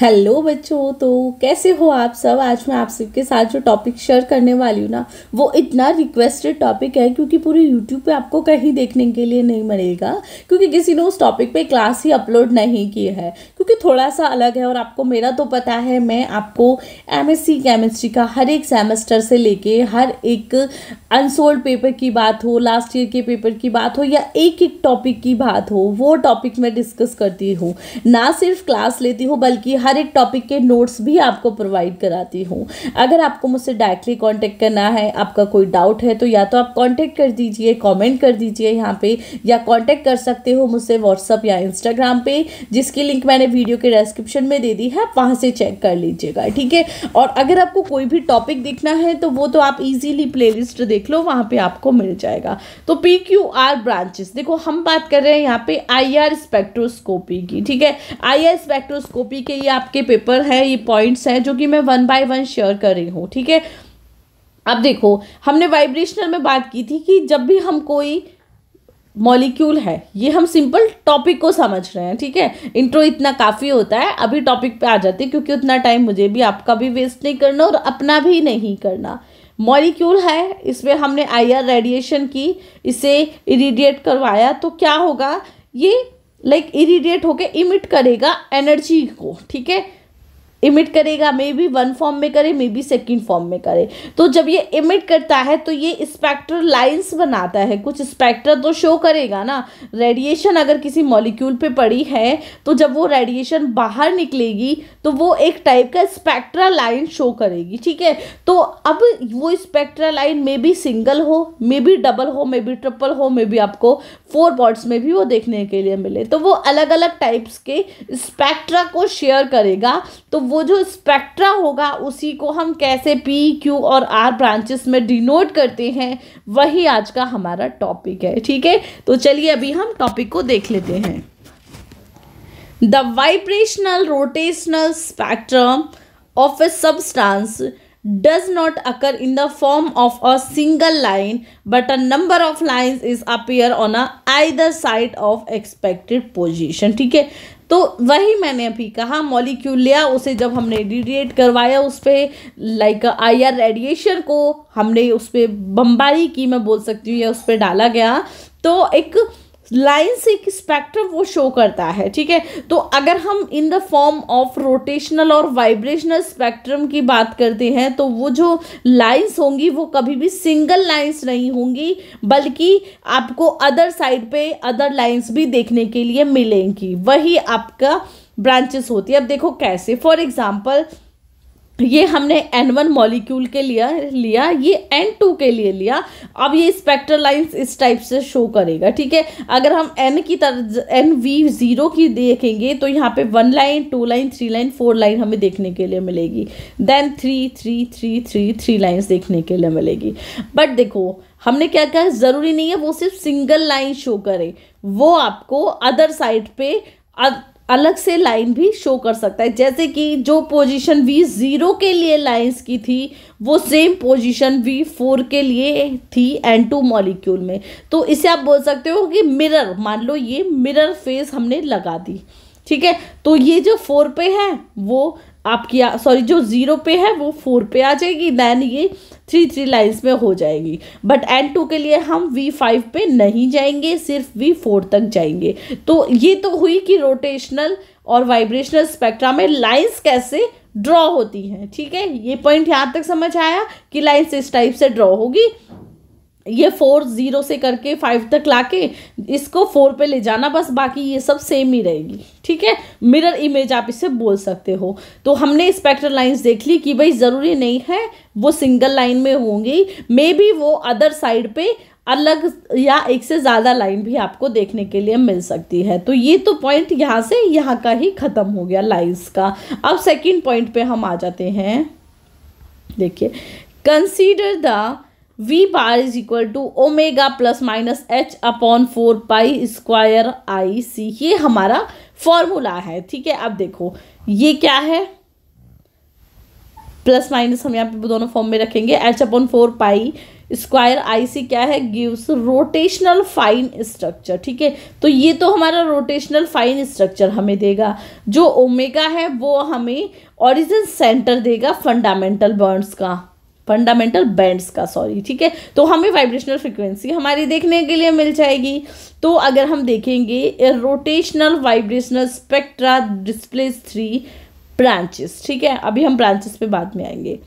hello बच्चों तो कैसे हो आप सब आज मैं आप सबके साथ जो टॉपिक शेयर करने वाली हूँ ना वो इतना रिक्वेस्टेड टॉपिक है क्योंकि पूरे यूट्यूब पे आपको कहीं देखने के लिए नहीं मिलेगा क्योंकि किसी ने उस टॉपिक पे क्लास ही अपलोड नहीं की है क्योंकि थोड़ा सा अलग है और आपको मेरा तो पता है मैं आपको एम केमिस्ट्री का हर एक सेमेस्टर से लेके हर एक अनसोल्ड पेपर की बात हो लास्ट ईयर के पेपर की बात हो या एक एक टॉपिक की बात हो वो टॉपिक मैं डिस्कस करती हूँ ना सिर्फ क्लास लेती हूँ बल्कि हर हर एक टॉपिक के नोट्स भी आपको प्रोवाइड कराती हूँ अगर आपको मुझसे डायरेक्टली कॉन्टेक्ट करना है आपका कोई डाउट है तो या तो आप कॉन्टेक्ट कर दीजिए कॉमेंट कर दीजिए यहाँ पे या कॉन्टेक्ट कर सकते हो मुझसे व्हाट्सअप या इंस्टाग्राम पे जिसकी लिंक मैंने वीडियो के डिस्क्रिप्शन में दे दी है आप वहाँ से चेक कर लीजिएगा ठीक है और अगर आपको कोई भी टॉपिक देखना है तो वो तो आप इजीली प्लेलिस्ट देख लो वहाँ पे आपको मिल जाएगा तो पी क्यू आर ब्रांचेस देखो हम बात कर रहे हैं यहाँ पे आई आर स्पेक्ट्रोस्कोपी की ठीक है आई आर स्पेक्ट्रोस्कोपी के लिए आपके पेपर है ये पॉइंट्स हैं जो कि मैं वन बाय वन शेयर कर रही हूँ ठीक है अब देखो हमने वाइब्रेशनल में बात की थी कि जब भी हम कोई मॉलिक्यूल है ये हम सिंपल टॉपिक को समझ रहे हैं ठीक है इंट्रो इतना काफ़ी होता है अभी टॉपिक पे आ जाते हैं क्योंकि उतना टाइम मुझे भी आपका भी वेस्ट नहीं करना और अपना भी नहीं करना मॉलिक्यूल है इसमें हमने आईआर रेडिएशन की इसे इरीडिएट करवाया तो क्या होगा ये लाइक इरीडिएट होके इमिट करेगा एनर्जी को ठीक है इमिट करेगा मे बी वन फॉर्म में करे मे बी सेकेंड फॉर्म में करे तो जब ये इमिट करता है तो ये स्पेक्ट्रल लाइंस बनाता है कुछ स्पेक्ट्रा तो शो करेगा ना रेडिएशन अगर किसी मॉलिक्यूल पे पड़ी है तो जब वो रेडिएशन बाहर निकलेगी तो वो एक टाइप का स्पेक्ट्रा लाइन शो करेगी ठीक है तो अब वो spectra line may be single हो मे बी डबल हो मे बी ट्रिपल हो मे बी आपको फोर बॉड्स में भी वो देखने के लिए मिले तो वो अलग अलग टाइप्स के स्पेक्ट्रा को शेयर करेगा तो वो जो स्पेक्ट्रा होगा उसी को हम कैसे पी क्यू और आर ब्रांचेस में डिनोट करते हैं वही आज का हमारा टॉपिक है ठीक है तो चलिए अभी हम टॉपिक को देख लेते हैं the vibrational rotational spectrum of a substance does not occur in the form of a single line but a number of lines is appear on a either side of expected position ठीक है तो वही मैंने अभी कहा molecule लिया उसे जब हमने रेडिएट करवाया उस पर लाइक आई आर रेडिएशन को हमने उस पर बम्बारी की मैं बोल सकती हूँ या उस पर डाला गया तो एक लाइन्स एक स्पेक्ट्रम वो शो करता है ठीक है तो अगर हम in the form of rotational और वाइब्रेशनल स्पेक्ट्रम की बात करते हैं तो वो जो लाइन्स होंगी वो कभी भी सिंगल लाइन्स नहीं होंगी बल्कि आपको अदर साइड पे अदर लाइन्स भी देखने के लिए मिलेंगी वही आपका ब्रांचेस होती है अब देखो कैसे फॉर एग्जाम्पल ये हमने एन वन मॉलिक्यूल के लिए लिया ये एन टू के लिए लिया अब ये स्पेक्ट्रल लाइंस इस टाइप से शो करेगा ठीक है अगर हम एन की तरह एन वी ज़ीरो की देखेंगे तो यहाँ पे one line two line three line four line हमें देखने के लिए मिलेगी then three three three three three lines देखने के लिए मिलेगी बट देखो हमने क्या कहा ज़रूरी नहीं है वो सिर्फ सिंगल लाइन शो करे वो आपको अदर साइड पे अलग से लाइन भी शो कर सकता है जैसे कि जो पोजीशन वी ज़ीरो के लिए लाइंस की थी वो सेम पोजीशन वी फोर के लिए थी एन टू मॉलिक्यूल में तो इसे आप बोल सकते हो कि मिरर मान लो ये मिरर फेस हमने लगा दी ठीक है तो ये जो फोर पे है वो आपकी सॉरी जो ज़ीरो पे है वो फोर पे आ जाएगी दैन ये थ्री थ्री लाइंस में हो जाएगी बट एन टू के लिए हम वी फाइव पे नहीं जाएंगे सिर्फ वी फोर तक जाएंगे तो ये तो हुई कि रोटेशनल और वाइब्रेशनल स्पेक्ट्रा में लाइंस कैसे ड्रॉ होती हैं ठीक है ये पॉइंट यहाँ तक समझ आया कि लाइंस इस टाइप से ड्रॉ होगी ये फोर ज़ीरो से करके फाइव तक लाके इसको फोर पे ले जाना बस बाकी ये सब सेम ही रहेगी ठीक है मिरर इमेज आप इसे बोल सकते हो तो हमने स्पेक्ट्रल लाइंस देख ली कि भाई ज़रूरी नहीं है वो सिंगल लाइन में होंगी मे बी वो अदर साइड पे अलग या एक से ज़्यादा लाइन भी आपको देखने के लिए मिल सकती है तो ये तो पॉइंट यहाँ से यहाँ का ही ख़त्म हो गया लाइन्स का अब सेकेंड पॉइंट पर हम आ जाते हैं देखिए consider the v bar is equal to omega plus minus h upon four pi square I C ये हमारा फॉर्मूला है ठीक है अब देखो ये क्या है प्लस माइनस हम यहाँ पे दोनों फॉर्म में रखेंगे H upon four pi square I C क्या है गिव्स रोटेशनल फाइन स्ट्रक्चर ठीक है तो ये तो हमारा रोटेशनल फाइन स्ट्रक्चर हमें देगा जो ओमेगा है वो हमें ओरिजिन सेंटर देगा फंडामेंटल बर्ड्स का फंडामेंटल बैंड्स का सॉरी ठीक है तो हमें वाइब्रेशनल फ्रिक्वेंसी हमारी देखने के लिए मिल जाएगी तो अगर हम देखेंगे rotational vibrational spectra displays three branches ठीक है अभी हम ब्रांचेस पे बाद में आएंगे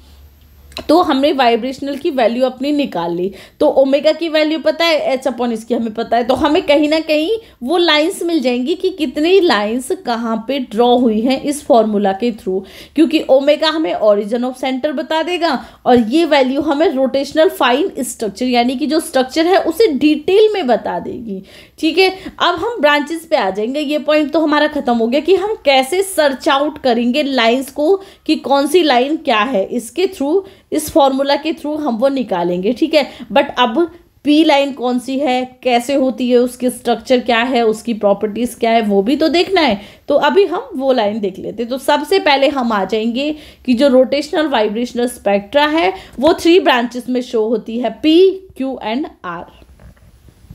तो हमने वाइब्रेशनल की वैल्यू अपनी निकाल ली तो ओमेगा की वैल्यू पता है एच अपॉन इसकी हमें पता है तो हमें कहीं ना कहीं वो लाइंस मिल जाएंगी कि कितनी लाइंस कहाँ पे ड्रॉ हुई हैं इस फॉर्मूला के थ्रू क्योंकि ओमेगा हमें ओरिजिन ऑफ सेंटर बता देगा और ये वैल्यू हमें रोटेशनल फाइन स्ट्रक्चर यानी कि जो स्ट्रक्चर है उसे डिटेल में बता देगी ठीक है अब हम ब्रांचेस पे आ जाएंगे ये पॉइंट तो हमारा ख़त्म हो गया कि हम कैसे सर्च आउट करेंगे लाइंस को कि कौन सी लाइन क्या है इसके थ्रू इस फॉर्मूला के थ्रू हम वो निकालेंगे ठीक है बट अब पी लाइन कौन सी है कैसे होती है उसकी स्ट्रक्चर क्या है उसकी प्रॉपर्टीज़ क्या है वो भी तो देखना है तो अभी हम वो लाइन देख लेते हैं तो सबसे पहले हम आ जाएंगे कि जो रोटेशनल वाइब्रेशनल स्पेक्ट्रा है वो थ्री ब्रांचेस में शो होती है P Q and R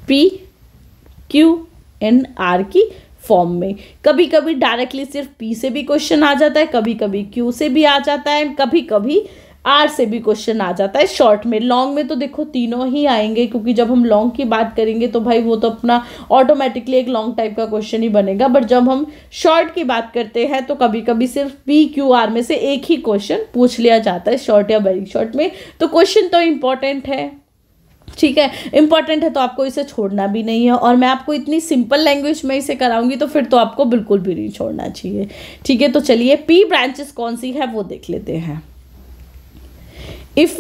P Q and R की फॉर्म में कभी कभी डायरेक्टली सिर्फ पी से भी क्वेश्चन आ जाता है कभी कभी क्यू से भी आ जाता है एंड कभी कभी आर से भी क्वेश्चन आ जाता है शॉर्ट में लॉन्ग में तो देखो तीनों ही आएंगे क्योंकि जब हम लॉन्ग की बात करेंगे तो भाई वो तो अपना ऑटोमेटिकली एक लॉन्ग टाइप का क्वेश्चन ही बनेगा बट जब हम शॉर्ट की बात करते हैं तो कभी कभी सिर्फ पी क्यू आर में से एक ही क्वेश्चन पूछ लिया जाता है शॉर्ट या वेरी शॉर्ट में तो क्वेश्चन तो इंपॉर्टेंट है ठीक है इंपॉर्टेंट है तो आपको इसे छोड़ना भी नहीं है और मैं आपको इतनी सिंपल लैंग्वेज में इसे कराऊंगी तो फिर तो आपको बिल्कुल भी नहीं छोड़ना चाहिए ठीक है तो चलिए पी ब्रांचेस कौन सी है वो देख लेते हैं if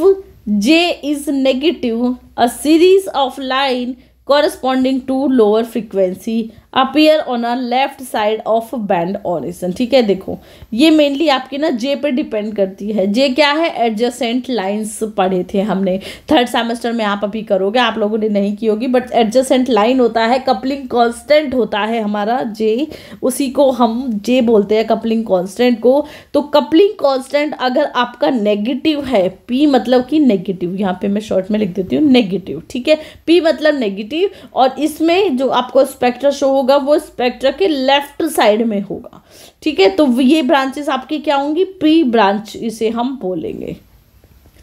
J is negative a series of line corresponding to lower frequency appear on a left side of band origin ठीक है देखो ये मेनली आपके ना जे पे डिपेंड करती है जे क्या है एडजस्टेंट लाइंस पढ़े थे हमने थर्ड सेमेस्टर में आप अभी करोगे आप लोगों ने नहीं की होगी बट एडजस्टेंट लाइन होता है कपलिंग कांस्टेंट होता है हमारा जे उसी को हम जे बोलते हैं कपलिंग कांस्टेंट को तो कपलिंग कांस्टेंट अगर आपका नेगेटिव है पी मतलब कि नेगेटिव यहाँ पे मैं शॉर्ट में लिख देती हूँ नेगेटिव ठीक है पी मतलब नेगेटिव और इसमें जो आपको स्पेक्ट्रा शो होगा वो स्पेक्ट्रा के लेफ्ट साइड में होगा ठीक है तो ये ब्रांचेस आपकी क्या होंगी पी ब्रांच इसे हम बोलेंगे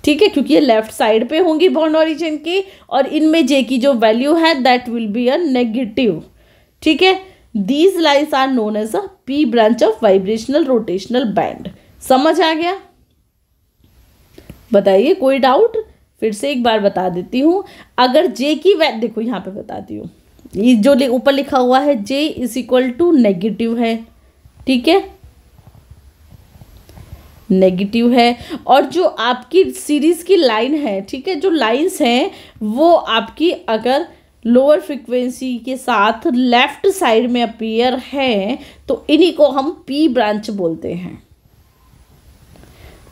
ठीक है क्योंकि ये लेफ्ट साइड पे होंगी बॉन्ड ऑरिजिन की और इनमें जे की जो वैल्यू है that will be a negative ठीक है these lines are known as a P branch of vibrational rotational band समझ आ गया बताइए कोई डाउट फिर से एक बार बता देती हूँ अगर जे की वैल्यू देखो यहाँ पे बताती हूँ ये जो ऊपर लिखा हुआ है J is equal to negative है ठीक है नेगेटिव है और जो आपकी सीरीज की लाइन है ठीक है जो लाइंस हैं वो आपकी अगर लोअर फ्रिक्वेंसी के साथ लेफ्ट साइड में अपीयर है तो इन्हीं को हम पी ब्रांच बोलते हैं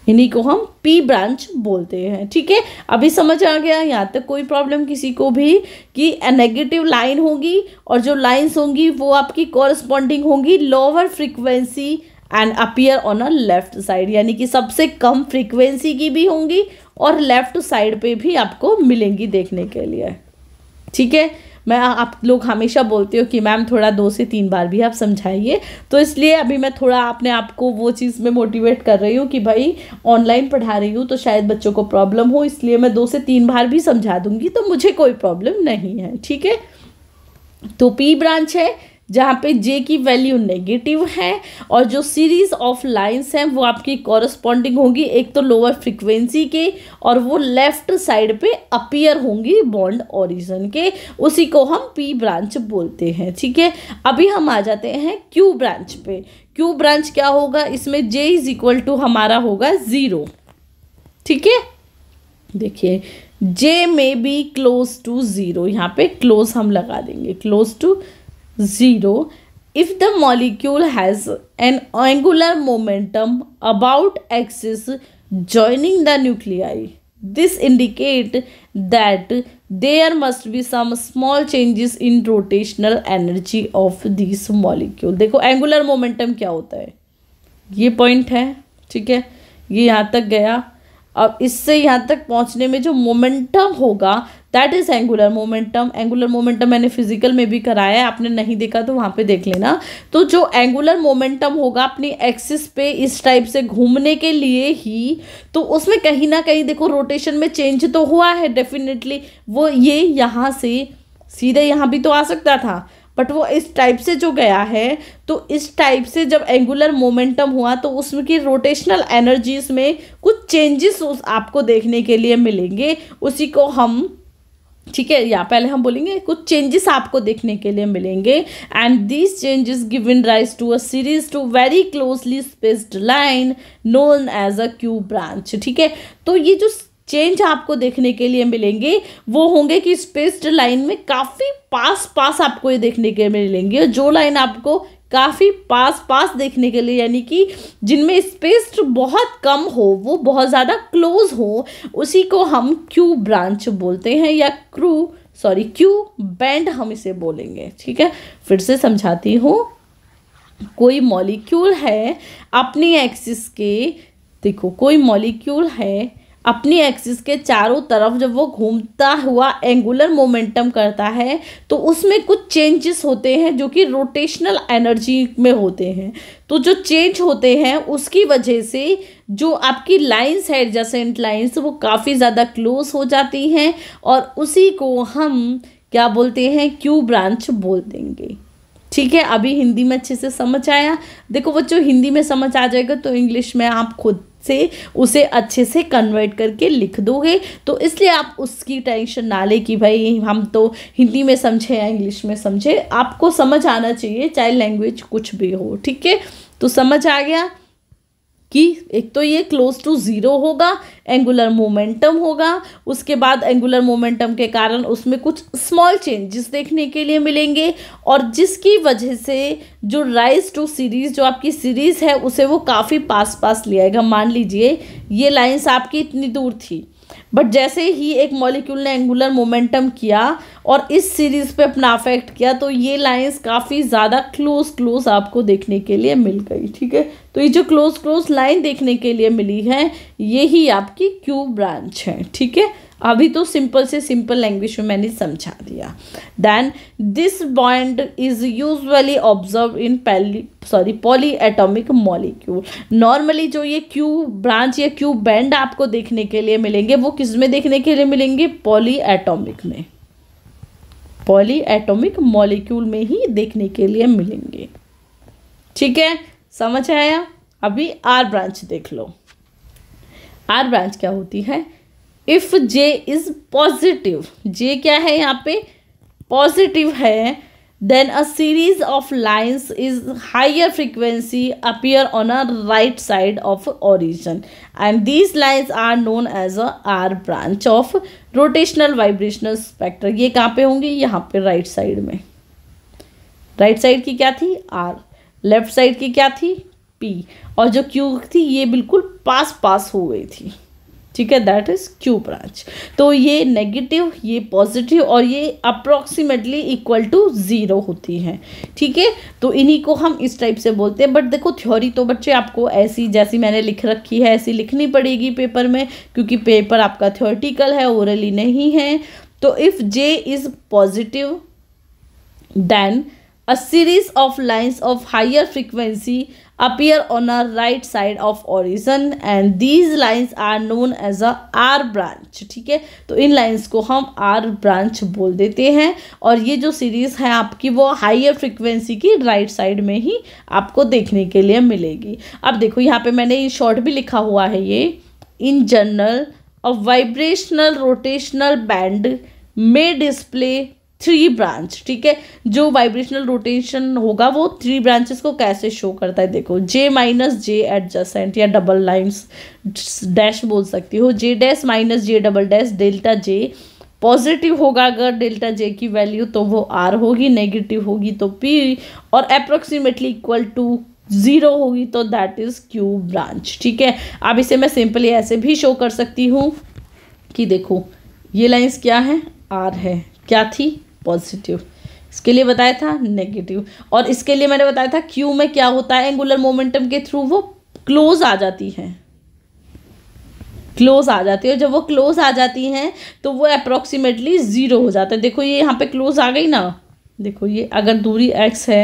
इन्हीं को हम पी ब्रांच बोलते हैं ठीक है अभी समझ आ गया यहाँ तक कोई प्रॉब्लम किसी को भी कि नेगेटिव लाइन होगी और जो लाइंस होंगी वो आपकी कॉरस्पॉन्डिंग होंगी lower frequency and appear on a left side यानी कि सबसे कम फ्रीक्वेंसी की भी होंगी और लेफ्ट साइड पे भी आपको मिलेंगी देखने के लिए ठीक है मैं आप लोग हमेशा बोलते हो कि मैम थोड़ा दो से तीन बार भी आप समझाइए तो इसलिए अभी मैं थोड़ा अपने आप को वो चीज़ में मोटिवेट कर रही हूँ कि भाई ऑनलाइन पढ़ा रही हूँ तो शायद बच्चों को प्रॉब्लम हो इसलिए मैं दो से तीन बार भी समझा दूँगी तो मुझे कोई प्रॉब्लम नहीं है ठीक है तो पी ब्रांच है जहाँ पे जे की वैल्यू नेगेटिव है और जो सीरीज ऑफ लाइंस हैं वो आपकी कॉरस्पॉन्डिंग होंगी एक तो लोअर फ्रिक्वेंसी के और वो लेफ्ट साइड पे अपीयर होंगी बॉन्ड ओरिजन के उसी को हम पी ब्रांच बोलते हैं ठीक है अभी हम आ जाते हैं क्यू ब्रांच पे क्यू ब्रांच क्या होगा इसमें जे इज इक्वल टू हमारा होगा ज़ीरो ठीक है देखिए J may be close to zero यहाँ पे क्लोज हम लगा देंगे close to 0 if the molecule has an angular momentum about axis joining the nuclei this indicate that there must be some small changes in rotational energy of these molecule देखो angular momentum क्या होता है ये point है ठीक है ये यहाँ तक गया अब इससे यहाँ तक पहुँचने में जो मोमेंटम होगा that is angular momentum angular momentum मैंने फिजिकल में भी कराया है आपने नहीं देखा तो वहाँ पे देख लेना तो जो एंगुलर मोमेंटम होगा अपनी एक्सिस पे इस टाइप से घूमने के लिए ही तो उसमें कहीं ना कहीं देखो रोटेशन में चेंज तो हुआ है डेफिनेटली वो ये यहाँ से सीधे यहाँ भी तो आ सकता था बट वो इस टाइप से जो गया है तो इस टाइप से जब एंगुलर मोमेंटम हुआ तो उसमें की रोटेशनल एनर्जीज में कुछ चेंजेस आपको देखने के लिए मिलेंगे उसी को हम ठीक है या पहले हम बोलेंगे कुछ चेंजेस आपको देखने के लिए मिलेंगे and these changes given rise to a series to very closely spaced line known as a Q branch ठीक है तो ये जो चेंज आपको देखने के लिए मिलेंगे वो होंगे कि स्पेस्ड लाइन में काफ़ी पास पास आपको ये देखने के मिलेंगे और जो लाइन आपको काफ़ी पास पास देखने के लिए यानी कि जिनमें स्पेस बहुत कम हो वो बहुत ज़्यादा क्लोज हो उसी को हम क्यू ब्रांच बोलते हैं या क्रू सॉरी क्यू बैंड हम इसे बोलेंगे ठीक है फिर से समझाती हूँ कोई मॉलिक्यूल है अपनी एक्सिस के देखो कोई मॉलिक्यूल है अपनी एक्सिस के चारों तरफ जब वो घूमता हुआ एंगुलर मोमेंटम करता है तो उसमें कुछ चेंजेस होते हैं जो कि रोटेशनल एनर्जी में होते हैं तो जो चेंज होते हैं उसकी वजह से जो आपकी लाइंस है एडजेसेंट लाइंस वो काफ़ी ज़्यादा क्लोज हो जाती हैं और उसी को हम क्या बोलते हैं क्यू ब्रांच बोल देंगे ठीक है अभी हिंदी में अच्छे से समझ आया देखो बच्चों हिंदी में समझ आ जाएगा तो इंग्लिश में आप खुद से उसे अच्छे से कन्वर्ट करके लिख दोगे तो इसलिए आप उसकी टेंशन ना ले कि भाई हम तो हिंदी में समझे या इंग्लिश में समझे आपको समझ आना चाहिए चाहे लैंग्वेज कुछ भी हो ठीक है तो समझ आ गया कि एक तो ये क्लोज टू ज़ीरो होगा एंगुलर मोमेंटम होगा उसके बाद एंगुलर मोमेंटम के कारण उसमें कुछ स्मॉल चेंजेस देखने के लिए मिलेंगे और जिसकी वजह से जो राइज टू सीरीज़ जो आपकी सीरीज़ है उसे वो काफ़ी पास पास ले आएगा मान लीजिए ये लाइन्स आपकी इतनी दूर थी बट जैसे ही एक मॉलिक्यूल ने एंगुलर मोमेंटम किया और इस सीरीज पे अपना अफेक्ट किया तो ये लाइंस काफ़ी ज़्यादा क्लोज क्लोज आपको देखने के लिए मिल गई ठीक है तो ये जो क्लोज क्लोज लाइन देखने के लिए मिली है ये ही आपकी क्यू ब्रांच है ठीक है अभी तो सिंपल से सिंपल लैंग्वेज में मैंने समझा दिया then this band is usually observe in poly sorry polyatomic molecule normally जो ये क्यू ब्रांच या क्यू बैंड आपको देखने के लिए मिलेंगे वो किस में देखने के लिए मिलेंगे पॉली एटोमिक में पॉली एटोमिक मॉलिक्यूल में ही देखने के लिए मिलेंगे ठीक है समझ आया अभी आर ब्रांच देख लो आर ब्रांच क्या होती है if J is positive J क्या है यहाँ पे पॉजिटिव है then a series of lines is higher frequency appear on a right side of origin and these lines are known as a R branch of rotational vibrational spectra ये कहाँ पे होंगे यहाँ पे राइट right साइड में right right side की क्या थी आर लेफ्ट साइड की क्या थी पी और जो क्यू थी ये बिल्कुल पास पास हो गई थी ठीक है दैट इज क्यू ब्रांच तो ये नेगेटिव ये पॉजिटिव और ये अप्रॉक्सीमेटली इक्वल टू ज़ीरो होती हैं ठीक है तो इन्हीं को हम इस टाइप से बोलते हैं बट देखो थ्योरी तो बच्चे आपको ऐसी जैसी मैंने लिख रखी है ऐसी लिखनी पड़ेगी पेपर में क्योंकि पेपर आपका थ्योरिटिकल है ओरली नहीं है तो if J is positive then A series of lines of higher frequency appear on a right side of origin and these lines are known as a R branch ठीक है तो इन lines को हम R branch बोल देते हैं और ये जो सीरीज़ है आपकी वो हाइयर फ्रिक्वेंसी की राइट right साइड में ही आपको देखने के लिए मिलेगी अब देखो यहाँ पे मैंने शॉर्ट भी लिखा हुआ है ये in general a vibrational rotational band में डिस्प्ले थ्री ब्रांच ठीक है जो वाइब्रेशनल रोटेशन होगा वो थ्री ब्रांचेस को कैसे शो करता है देखो जे माइनस जे एडजस्टेंट या डबल लाइन्स डैश बोल सकती हो J dash minus J double dash delta J positive होगा अगर डेल्टा जे की वैल्यू तो वो आर होगी नेगेटिव होगी तो पी और अप्रोक्सीमेटली इक्वल टू ज़ीरो होगी तो दैट इज़ क्यू ब्रांच ठीक है अब इसे मैं सिंपली ऐसे भी शो कर सकती हूँ कि देखो ये लाइंस क्या है आर है क्या थी पॉजिटिव इसके लिए बताया था नेगेटिव और इसके लिए मैंने बताया था क्यू में क्या होता है एंगुलर मोमेंटम के थ्रू वो क्लोज आ जाती है क्लोज आ जाती है जब वो क्लोज आ जाती हैं तो वो अप्रोक्सीमेटली ज़ीरो हो जाता है देखो ये यहाँ पे क्लोज आ गई ना देखो ये अगर दूरी एक्स है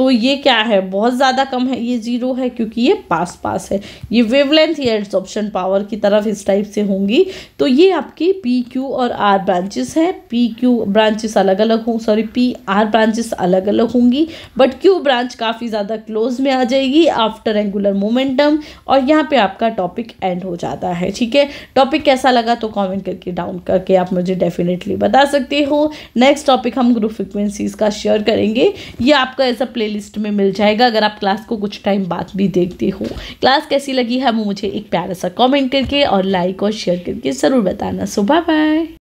तो ये क्या है बहुत ज़्यादा कम है ये जीरो है क्योंकि ये पास पास है ये वेवलेंथ या एड्सॉप्शन पावर की तरफ इस टाइप से होंगी तो ये आपकी पी क्यू और आर ब्रांचेस हैं पी क्यू ब्रांचेस अलग अलग हों सॉरी पी आर ब्रांचेस अलग अलग होंगी बट क्यू ब्रांच काफ़ी ज़्यादा क्लोज में आ जाएगी आफ्टर एंगुलर मोमेंटम और यहाँ पे आपका टॉपिक एंड हो जाता है ठीक है टॉपिक कैसा लगा तो कॉमेंट करके डाउन करके आप मुझे डेफिनेटली बता सकते हो नेक्स्ट टॉपिक हम ग्रुप फ्रिक्वेंसीज का शेयर करेंगे ये आपका ऐसा प्ले प्लेलिस्ट में मिल जाएगा अगर आप क्लास को कुछ टाइम बाद भी देखते हो क्लास कैसी लगी है मुझे एक प्यारा सा कमेंट करके और लाइक और शेयर करके ज़रूर बताना सो बाय बाय